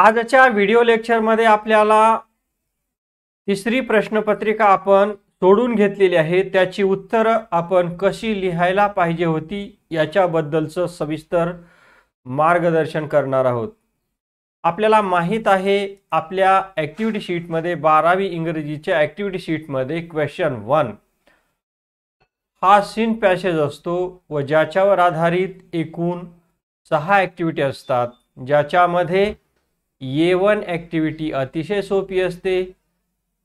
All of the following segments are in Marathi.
आजच्या व्हिडिओ लेक्चरमध्ये आपल्याला तिसरी प्रश्नपत्रिका आपण सोडून घेतलेली आहे त्याची उत्तरं आपण कशी लिहायला पाहिजे होती याच्याबद्दलचं सविस्तर मार्गदर्शन करणार आहोत आपल्याला माहीत आहे आपल्या ॲक्टिव्हिटी शीटमध्ये बारावी इंग्रजीच्या ॲक्टिव्हिटी शीटमध्ये क्वेश्चन वन हा सीन पॅसेज असतो व ज्याच्यावर आधारित एकूण सहा ॲक्टिव्हिटी असतात ज्याच्यामध्ये ये वन ॲक्टिव्हिटी अतिशय सोपी असते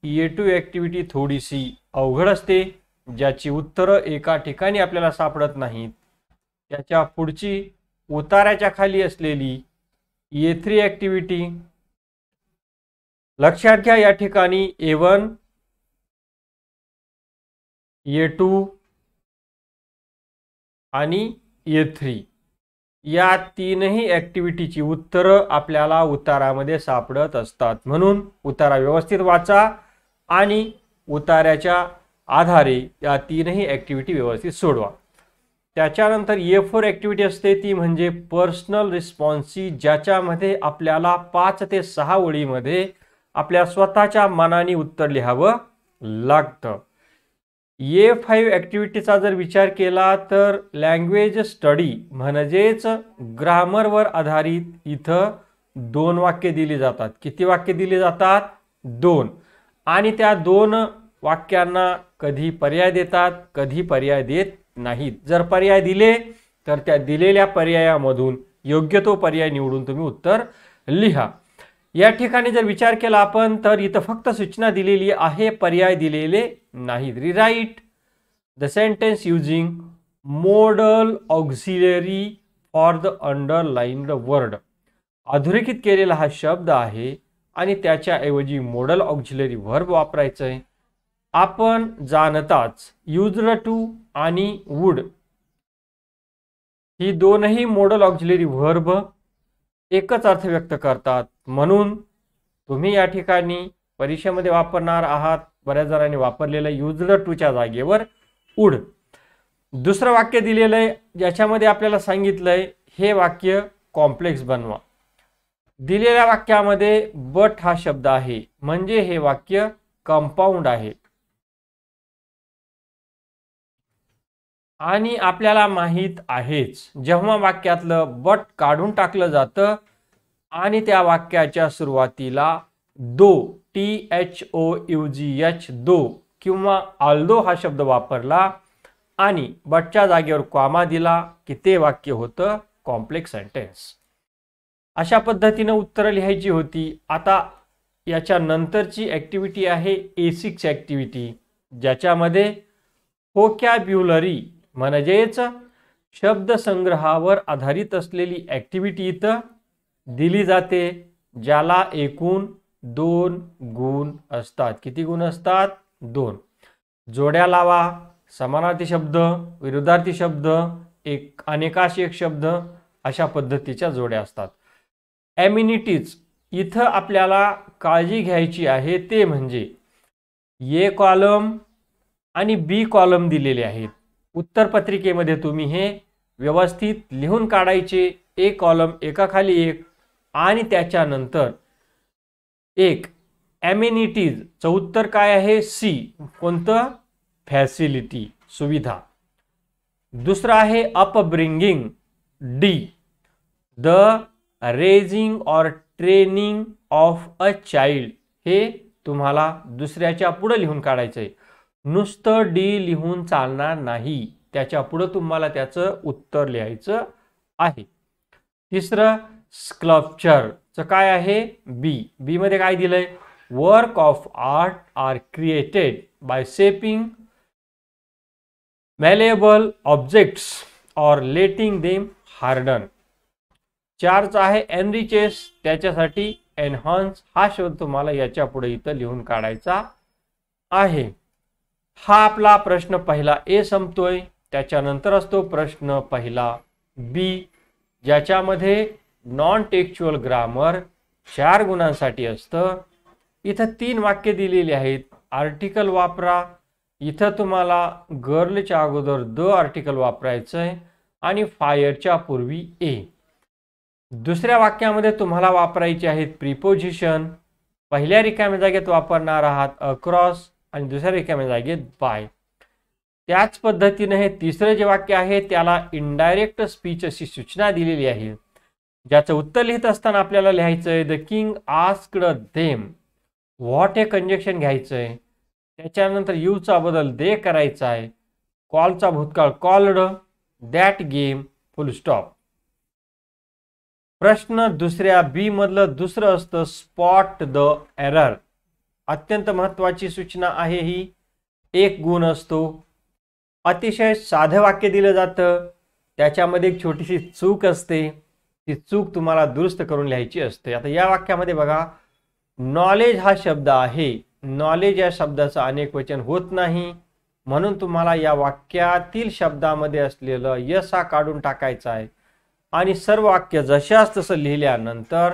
ये टू ॲक्टिव्हिटी थोडीशी अवघड असते ज्याची उत्तरं एका ठिकाणी आपल्याला सापडत नाहीत त्याच्या पुढची उताराच्या खाली असलेली ये थ्री ॲक्टिव्हिटी लक्षात घ्या या ठिकाणी ए वन ए टू आणि ए थ्री या तीनही ॲक्टिव्हिटीची उत्तरं आपल्याला उतारामध्ये सापडत असतात म्हणून उतारा व्यवस्थित वाचा आणि उतार्याच्या आधारे या तीनही ॲक्टिव्हिटी व्यवस्थित सोडवा त्याच्यानंतर ए फोर ॲक्टिव्हिटी असते ती म्हणजे पर्सनल रिस्पॉन्सी ज्याच्यामध्ये आपल्याला पाच ते सहा ओळीमध्ये आपल्या स्वतःच्या मनाने उत्तर लिहावं लागतं ए फाईव्ह ॲक्टिव्हिटीचा जर विचार केला तर लँग्वेज स्टडी म्हणजेच ग्रामरवर आधारित इथं दोन वाक्य दिली जातात किती वाक्य दिली जातात दोन आणि त्या दोन वाक्यांना कधी पर्याय देतात कधी पर्याय देत नाहीत जर पर्याय दिले तर त्या दिलेल्या पर्यायामधून योग्य तो पर्याय निवडून तुम्ही उत्तर लिहा या ठिकाणी जर विचार केला आपण तर इथं फक्त सूचना दिलेली आहे पर्याय दिलेले नाही rewrite the sentence using modal auxiliary for the underline word अधोरेखित केलेला हा शब्द आहे आणि त्याच्याऐवजी मोडल ऑक्झिलरी व्हर्ब वापरायचं आहे आपण जाणताच र टू आणि वूड ही दोनही मोडल ऑक्झिलरी व्हर्ब एकच अर्थ व्यक्त करतात म्हणून तुम्ही या ठिकाणी परीक्षेमध्ये वापरणार आहात बऱ्याच जणांनी वापरलेलं टू टूच्या जागेवर उड दुसरं वाक्य दिलेलं आहे ज्याच्यामध्ये आपल्याला सांगितलंय हे वाक्य कॉम्प्लेक्स बनवा दिलेल्या वाक्यामध्ये बट हा शब्द आहे म्हणजे हे वाक्य कंपाऊंड आहे आणि आपल्याला माहीत आहेच जेव्हा वाक्यातलं बट काढून टाकलं जातं आणि त्या वाक्याच्या सुरुवातीला though T H O U G H though किंवा आल्दो हा शब्द वापरला आणि बटच्या जागेवर क्वामा दिला की ते वाक्य होतं कॉम्प्लेक्स सेंटेन्स अशा पद्धतीनं उत्तरं लिहायची होती आता याच्या नंतरची ॲक्टिव्हिटी आहे सिक्स ॲक्टिव्हिटी ज्याच्यामध्ये होकॅब्युलरी म्हणजेच शब्दसंग्रहावर आधारित असलेली ॲक्टिव्हिटी इथं दिली जाते ज्याला एकूण दोन गुण असतात किती गुण असतात दोन जोड्या लावा समानार्थी शब्द विरोधार्थी शब्द एक अनेकाशी एक शब्द अशा पद्धतीच्या जोड्या असतात ॲम्युनिटीज इथं आपल्याला काळजी घ्यायची आहे ते म्हणजे ए कॉलम आणि बी कॉलम दिलेले आहेत उत्तरपत्रिकेमध्ये तुम्ही हे व्यवस्थित लिहून काढायचे ए कॉलम एकाखाली एक आणि त्याच्यानंतर एक ॲमेनिटीज च उत्तर काय आहे सी कोणतं फॅसिलिटी सुविधा दुसरं आहे upbringing D the raising or training of a child हे तुम्हाला दुसऱ्याच्या पुढं लिहून काढायचं आहे नुसतं डी लिहून चालणार नाही त्याच्या पुढं तुम्हाला त्याचं उत्तर लिहायचं आहे तिसरं च काय आहे बी बी मध्ये काय दिलंय work of art are created by shaping malleable objects और लेटिंग देम हार्डन चारचा आहे एनरिचेस त्याच्यासाठी एनहान्स हा शब्द तुम्हाला याच्या पुढे इथं लिहून काढायचा आहे हा आपला प्रश्न पहिला ए संपतोय त्याच्यानंतर असतो प्रश्न पहिला बी ज्याच्यामध्ये नॉन टेक्च्युअल ग्रामर चार गुणांसाठी असतं इथं तीन वाक्य दिलेली आहेत आर्टिकल वापरा इथं तुम्हाला गर्लच्या अगोदर द आर्टिकल वापरायचं आहे आणि फायरच्या पूर्वी ए दुसऱ्या वाक्यामध्ये तुम्हाला वापरायचे आहेत प्रिपोजिशन पहिल्या रिकाम्या जागेत वापरणार आहात अक्रॉस आणि दुसऱ्या रिकाम्या जागेत बाय त्याच पद्धतीने हे तिसरं जे वाक्य आहे त्याला इनडायरेक्ट स्पीच अशी सूचना दिलेली आहे ज्याचं उत्तर लिहित असताना आपल्याला लिहायचंय the king asked them what a conjunction घ्यायचंय आहे त्याच्यानंतर यूचा बदल दे करायचा आहे कॉलचा भूतकाळ called that game full stop प्रश्न दुसऱ्या बी मधलं दुसरं असतं स्पॉट द एरर अत्यंत महत्वाची सूचना आहे ही एक गुण असतो अतिशय साधं वाक्य दिलं जातं त्याच्यामध्ये एक छोटीशी चूक असते ती चूक तुम्हाला दुरुस्त करून लिहायची असते आता या वाक्यामध्ये बघा नॉलेज हा शब्द आहे नॉलेज या शब्दाचं अनेक वचन होत नाही म्हणून तुम्हाला या वाक्यातील शब्दामध्ये असलेलं यश हा काढून टाकायचा आहे आणि सर्व वाक्य जशाच तसं लिहिल्यानंतर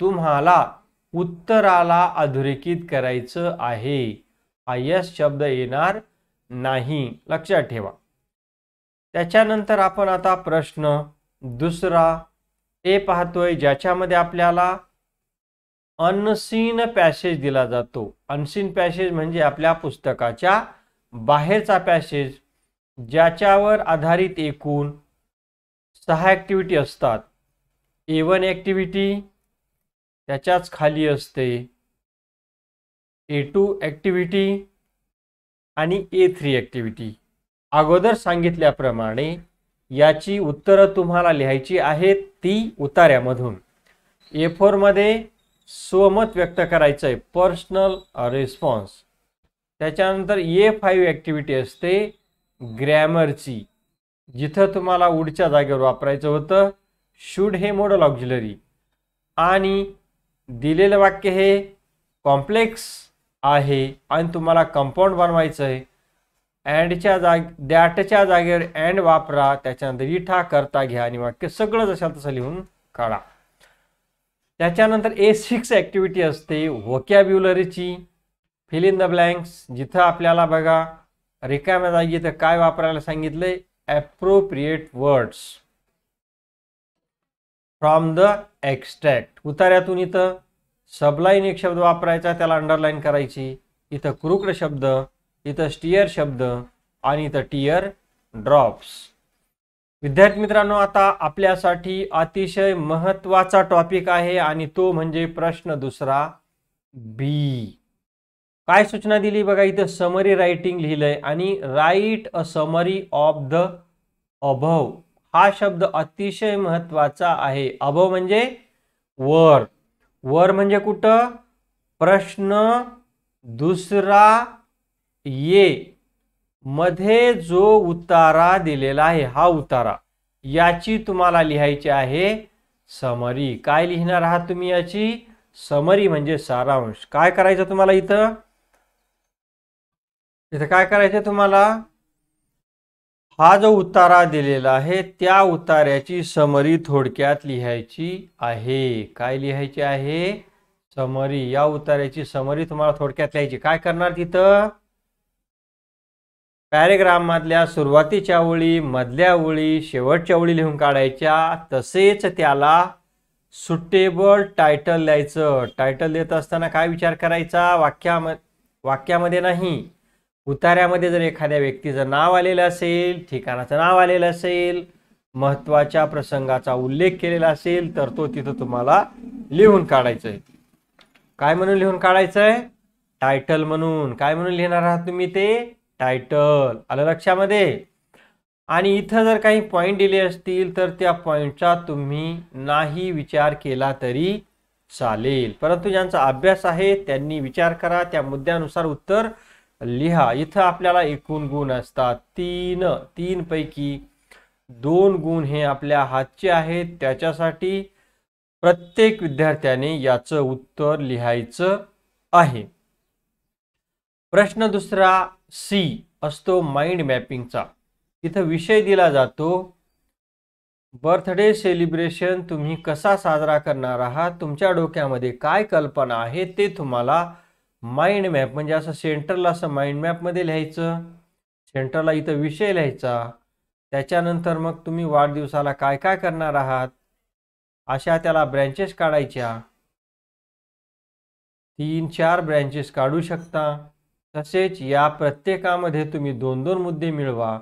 तुम्हाला उत्तराला अधोरेखित करायचं आहे हा यश शब्द येणार नाही लक्षात ठेवा त्याच्यानंतर आपण आता प्रश्न दुसरा ते पाहतोय ज्याच्यामध्ये आपल्याला अनसीन पॅसेज दिला जातो अनसीन पॅसेज म्हणजे आपल्या पुस्तकाच्या बाहेरचा पॅसेज ज्याच्यावर आधारित एकूण सहा ॲक्टिव्हिटी असतात ए वन ॲक्टिव्हिटी त्याच्याच खाली असते ए टू ॲक्टिव्हिटी आणि ए थ्री ॲक्टिव्हिटी अगोदर सांगितल्याप्रमाणे याची उत्तरं तुम्हाला लिहायची आहेत ती उतार्यामधून ए फोरमध्ये स्वमत व्यक्त करायचं आहे पर्सनल रिस्पॉन्स त्याच्यानंतर ए फाईव्ह ॲक्टिव्हिटी असते ग्रॅमरची जिथं तुम्हाला उडच्या जागेवर वापरायचं होतं शूड हे मोडल ऑक्झिलरी आणि दिलेलं वाक्य हे कॉम्प्लेक्स आहे आणि तुम्हाला कंपाऊंड बनवायचं आहे अँडच्या जाग दॅटच्या जागेवर अँड वापरा त्याच्यानंतर इठा करता घ्या आणि वाक्य सगळं जशा तसं लिहून काढा त्याच्यानंतर ए सिक्स ॲक्टिव्हिटी असते वोकॅब्युलरीची फिल इन द ब्लँक्स जिथं आपल्याला बघा रिकाम्या जागी तर काय वापरायला सांगितलंय appropriate words from the extract उतार्यातून इथं सबलाईन एक शब्द वापरायचा त्याला अंडरलाईन करायची इथं क्रुक्र शब्द इथं स्टिअर शब्द आणि इथं टिअर ड्रॉप्स विद्यार्थी मित्रांनो आता आपल्यासाठी अतिशय महत्वाचा टॉपिक आहे आणि तो म्हणजे प्रश्न दुसरा बी काय सूचना दिली बघा इथं समरी रायटिंग लिहिलंय आणि write a summary of the above हा शब्द अतिशय महत्वाचा आहे अभव म्हणजे वर वर म्हणजे कुठं प्रश्न दुसरा ये मध्ये जो उतारा दिलेला आहे हा उतारा याची तुम्हाला लिहायची आहे समरी काय लिहिणार आहात तुम्ही याची समरी म्हणजे सारांश काय करायचं तुम्हाला इथं इथं काय करायचं तुम्हाला हा जो उतारा दिलेला आहे त्या उतार्याची समरी थोडक्यात लिहायची आहे काय लिहायची आहे समरी या उतार्याची समरी तुम्हाला थोडक्यात लिहायची काय करणार तिथं पॅरेग्राममधल्या सुरुवातीच्या ओळी मधल्या ओळी शेवटच्या ओळी लिहून काढायच्या तसेच त्याला सुटेबल टायटल द्यायचं टायटल देत असताना काय विचार करायचा वाक्यामध्ये वाक्यामध्ये नाही उतार्यामध्ये जर एखाद्या व्यक्तीचं नाव आलेलं असेल ठिकाणाचं नाव आलेलं असेल महत्त्वाच्या प्रसंगाचा उल्लेख केलेला असेल तर तो तिथं तुम्हाला लिहून काढायचं आहे काय म्हणून लिहून काढायचं आहे टायटल म्हणून काय म्हणून लिहिणार आहात तुम्ही ते टायटल आलं लक्षामध्ये आणि इथं जर काही पॉईंट दिले असतील तर त्या पॉईंटचा तुम्ही नाही विचार केला तरी चालेल परंतु ज्यांचा अभ्यास आहे त्यांनी विचार करा त्या मुद्द्यानुसार उत्तर लिहा इथं आपल्याला एकूण गुण असतात तीन तीन पैकी दोन गुण हे आपल्या हातचे आहेत त्याच्यासाठी प्रत्येक विद्यार्थ्याने याचं उत्तर लिहायचं आहे प्रश्न दुसरा सी असतो माइंड मॅपिंगचा इथं विषय दिला जातो बर्थडे सेलिब्रेशन तुम्ही कसा साजरा करणार आहात तुमच्या डोक्यामध्ये काय कल्पना आहे ते तुम्हाला माइंड मॅप म्हणजे असं सेंटरला असं माइंड मॅपमध्ये लिहायचं सेंटरला इथं विषय लिहायचा त्याच्यानंतर मग तुम्ही वाढदिवसाला काय काय करणार आहात अशा त्याला ब्रँचेस काढायच्या तीन चार ब्रँचेस काढू शकता तसेच या प्रत्येकामध्ये तुम्ही दोन दोन मुद्दे मिळवा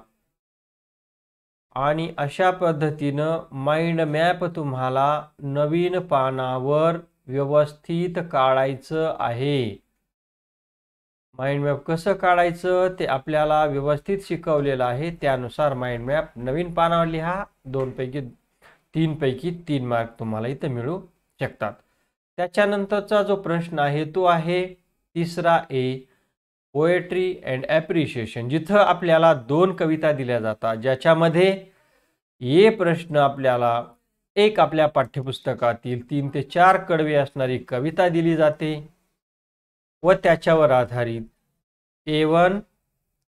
आणि अशा पद्धतीनं माइंड मॅप तुम्हाला नवीन पानावर व्यवस्थित काढायचं आहे माइंड मॅप कसं काढायचं ते आपल्याला व्यवस्थित शिकवलेलं आहे त्यानुसार माइंड मॅप नवीन पानावर लिहा दोनपैकी तीनपैकी तीन मार्क तुम्हाला इथं मिळू शकतात त्याच्यानंतरचा जो प्रश्न आहे तो आहे तिसरा ए पोएट्री अँड ॲप्रिशिएशन जिथं आपल्याला दोन कविता दिल्या जातात ज्याच्यामध्ये ये प्रश्न आपल्याला एक आपल्या पाठ्यपुस्तकातील तीन ते चार कडवे असणारी कविता दिली जाते व त्याच्यावर आधारित A one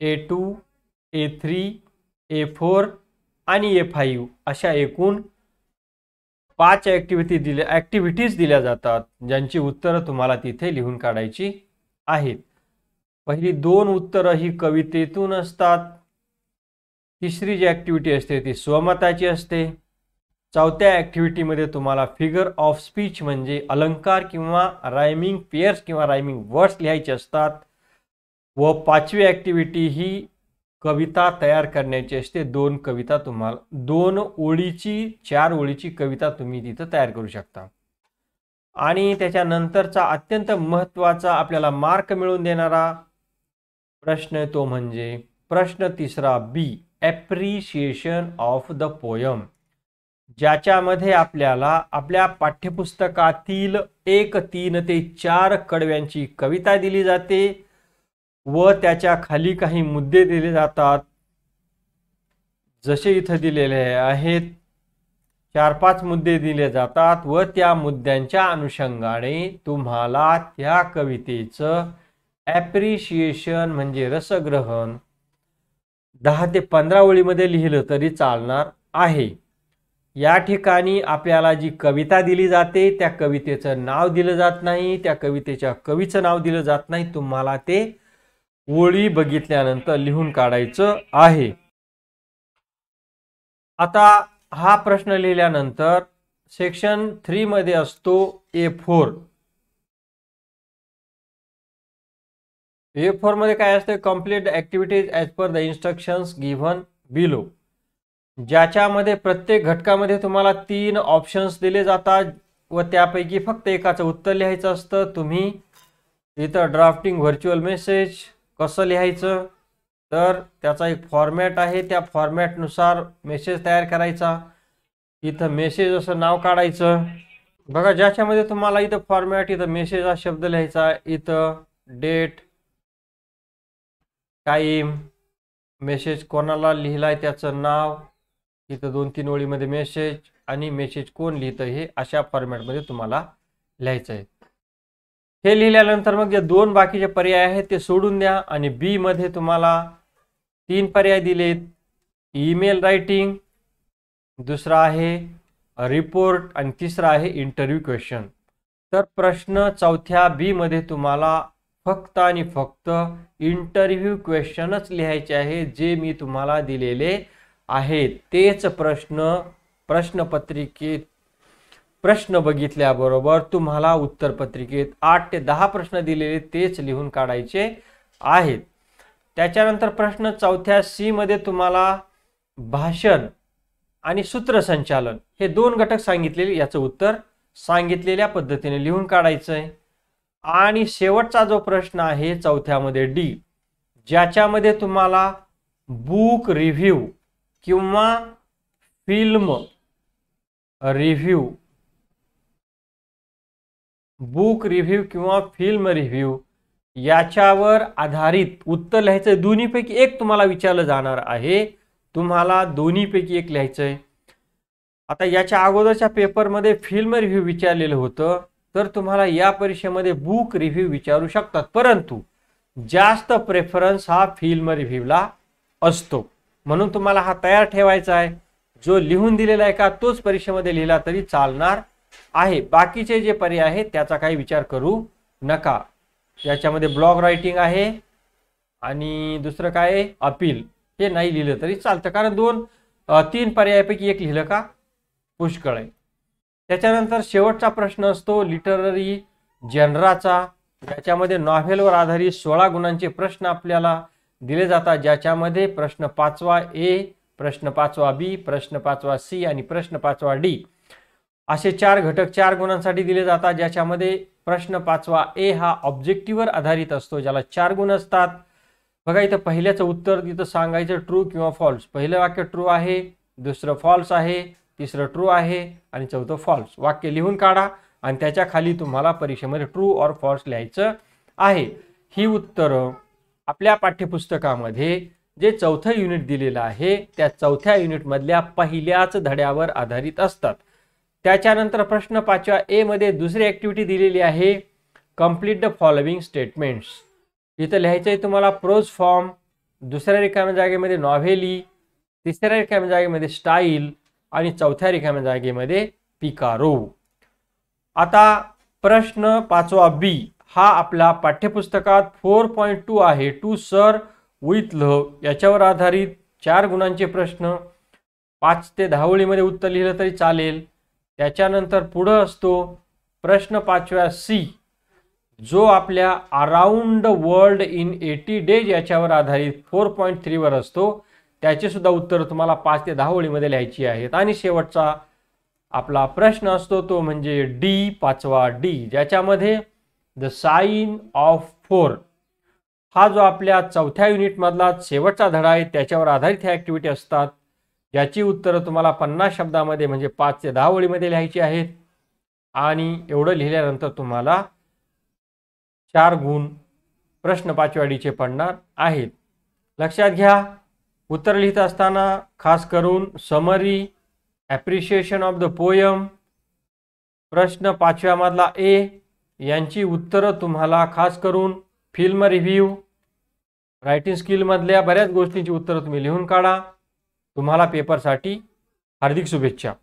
A two A three A four आणि ए फाईव्ह अशा एकूण पाच ॲक्टिव्हिटी दिल्या ॲक्टिव्हिटीज दिल्या जातात ज्यांची उत्तरं तुम्हाला तिथे लिहून काढायची आहेत पहिली दोन उत्तरं ही कवितेतून असतात तिसरी जी ॲक्टिव्हिटी असते ती स्वमताची असते चौथ्या ॲक्टिव्हिटीमध्ये तुम्हाला फिगर ऑफ स्पीच म्हणजे अलंकार किंवा रायमिंग पेयर्स किंवा रायमिंग वर्ड्स लिहायचे असतात व पाचवी ॲक्टिव्हिटी ही कविता तयार करण्याची असते दोन कविता तुम्हाला दोन ओळीची चार ओळीची कविता तुम्ही तिथं तयार करू शकता आणि त्याच्यानंतरचा अत्यंत महत्त्वाचा आपल्याला मार्क मिळवून देणारा प्रश्न तो म्हणजे प्रश्न तिसरा B appreciation of the poem ज्याच्यामध्ये आपल्याला आपल्या पाठ्यपुस्तकातील एक तीन ते चार कडव्यांची कविता दिली जाते व त्याच्या खाली काही मुद्दे दिले जातात जसे इथं दिलेले आहेत चार पाच मुद्दे दिले जातात व त्या मुद्द्यांच्या अनुषंगाने तुम्हाला त्या कवितेचं ॲप्रिशिएशन म्हणजे रसग्रहण दहा ते पंधरा ओळीमध्ये लिहिलं तरी चालणार आहे या ठिकाणी आपल्याला जी कविता दिली जाते त्या कवितेचं नाव दिलं जात नाही त्या कवितेच्या कवीचं नाव दिलं जात नाही तुम्हाला ते ओळी बघितल्यानंतर लिहून काढायचं आहे आता हा प्रश्न लिहिल्यानंतर सेक्शन थ्रीमध्ये असतो ए फोर ए फोरमध्ये काय असते complete activities as per the instructions given below ज्याच्यामध्ये प्रत्येक घटकामध्ये तुम्हाला तीन ऑप्शन्स दिले जातात व त्यापैकी फक्त एकाचं उत्तर लिहायचं असतं तुम्ही इथं ड्राफ्टिंग व्हर्च्युअल मेसेज कसं लिहायचं तर त्याचा एक फॉर्मॅट आहे त्या फॉर्मॅटनुसार मेसेज तयार करायचा इथं मेसेज असं नाव काढायचं बघा ज्याच्यामध्ये तुम्हाला इथं फॉर्मॅट इथं मेसेज हा शब्द लिहायचा इथं डेट टाईम मेसेज कोणाला लिहिला आहे त्याचं नाव इथं दोन तीन ओळीमध्ये मेसेज आणि मेसेज कोण लिहितं हे अशा फॉर्मॅटमध्ये तुम्हाला लिहायचं आहे हे लिहिल्यानंतर मग जे दोन बाकीचे पर्याय आहेत ते सोडून द्या आणि बी मध्ये तुम्हाला तीन पर्याय दिलेत ईमेल रायटिंग दुसरा आहे रिपोर्ट आणि तिसरा आहे इंटरव्ह्यू क्वेश्चन तर प्रश्न चौथ्या बी मध्ये तुम्हाला फक्त आणि फक्त इंटरव्ह्यू क्वेश्चनच लिहायचे आहे जे मी तुम्हाला दिलेले आहेत तेच प्रश्न प्रश्नपत्रिकेत प्रश्न बघितल्याबरोबर तुम्हाला उत्तरपत्रिकेत आठ ते दहा प्रश्न दिलेले तेच लिहून काढायचे आहेत त्याच्यानंतर प्रश्न चौथ्या सीमध्ये तुम्हाला भाषण आणि सूत्रसंचालन हे दोन घटक सांगितलेले याचं उत्तर सांगितलेल्या पद्धतीने लिहून काढायचं आहे आणि शेवटचा जो प्रश्न आहे चौथ्यामध्ये डी ज्याच्यामध्ये तुम्हाला बुक रिव्ह्यू किंवा फिल्म रिव्ह्यू बुक रिव्ह्यू किंवा फिल्म रिव्ह्यू याच्यावर आधारित उत्तर लिहायचं आहे दोन्हीपैकी एक तुम्हाला विचारलं जाणार आहे तुम्हाला दोन्हीपैकी एक लिहायचं आहे आता याच्या अगोदरच्या पेपरमध्ये फिल्म रिव्ह्यू विचारलेलं होतं तर तुम्हाला या परीक्षेमध्ये बुक रिव्ह्यू विचारू शकतात परंतु जास्त प्रेफरन्स हा फिल्म रिव्ह्यूला असतो म्हणून तुम्हाला हा तयार ठेवायचा आहे जो लिहून दिलेला आहे का तोच परीक्षेमध्ये लिहिला तरी चालणार आहे बाकीचे जे पर्याय आहेत त्याचा काही विचार करू नका याच्यामध्ये ब्लॉग रायटिंग आहे आणि दुसरं काय अपील हे नाही लिहिलं तरी चालतं कारण दोन तीन पर्यायापैकी एक लिहिलं का पुष्कळ आहे त्याच्यानंतर शेवटचा प्रश्न असतो लिटररी जनराचा ज्याच्यामध्ये नॉव्हेलवर आधारित सोळा गुणांचे प्रश्न आपल्याला दिले जातात ज्याच्यामध्ये प्रश्न पाचवा ए प्रश्न पाचवा बी प्रश्न पाचवा सी आणि प्रश्न पाचवा डी असे चार घटक चार गुणांसाठी दिले जातात ज्याच्यामध्ये प्रश्न पाचवा ए हा ऑब्जेक्टिव्हवर आधारित असतो ज्याला चार गुण असतात बघा इथं पहिल्याचं उत्तर तिथं सांगायचं ट्रू किंवा फॉल्स पहिलं वाक्य ट्रू आहे दुसरं फॉल्स आहे तिसरं ट्रू आहे आणि चौथं फॉल्स वाक्य लिहून काढा आणि त्याच्या खाली तुम्हाला परीक्षेमध्ये ट्रू और फॉल्स लिहायचं आहे ही उत्तरं आपल्या पाठ्यपुस्तकामध्ये जे चौथं युनिट दिलेलं आहे त्या चौथ्या युनिटमधल्या पहिल्याच धड्यावर आधारित असतात त्याच्यानंतर प्रश्न पाचव्या एमध्ये दुसरी ॲक्टिव्हिटी दिलेली आहे कम्प्लीट द फॉलोविंग स्टेटमेंट्स इथं लिहायचं आहे तुम्हाला प्रोज फॉर्म दुसऱ्या रिकाम्या जागेमध्ये नॉव्हेली तिसऱ्या रिकाम्या जागेमध्ये स्टाईल आणि चौथ्या रिकाम्या जागेमध्ये पिकारो आता प्रश्न पाचवा बी हा आपला पाठ्यपुस्तकात फोर पॉईंट टू आहे टू सर विथ लव याच्यावर आधारित चार गुणांचे प्रश्न पाच ते ओळीमध्ये उत्तर लिहिलं तरी चालेल त्याच्यानंतर पुढं असतो प्रश्न पाचव्या सी जो आपल्या Around World in Eighty Days याच्यावर आधारित फोर पॉईंट थ्रीवर असतो सुद्धा उत्तरं तुम्हाला पाच ते दहा ओळीमध्ये लिहायची आहेत आणि शेवटचा आपला प्रश्न असतो तो म्हणजे डी पाचवा डी ज्याच्यामध्ये द साईन ऑफ फोर हा जो आपल्या चौथ्या युनिटमधला शेवटचा धडा आहे त्याच्यावर आधारित ह्या ॲक्टिव्हिटी असतात याची उत्तरं तुम्हाला पन्नास शब्दामध्ये म्हणजे पाच ते दहा ओळीमध्ये लिहायची आहेत आणि एवढं लिहिल्यानंतर तुम्हाला चार गुण प्रश्न पाचवाडीचे पडणार आहेत लक्षात घ्या उत्तर लिहित असताना खास करून summary appreciation of the poem प्रश्न पाचव्यामधला ए यांची उत्तरं तुम्हाला खास करून फिल्म रिव्ह्यू रायटिंग स्किलमधल्या बऱ्याच गोष्टींची उत्तरं तुम्ही लिहून काढा तुम्हाला पेपरसाठी हार्दिक शुभेच्छा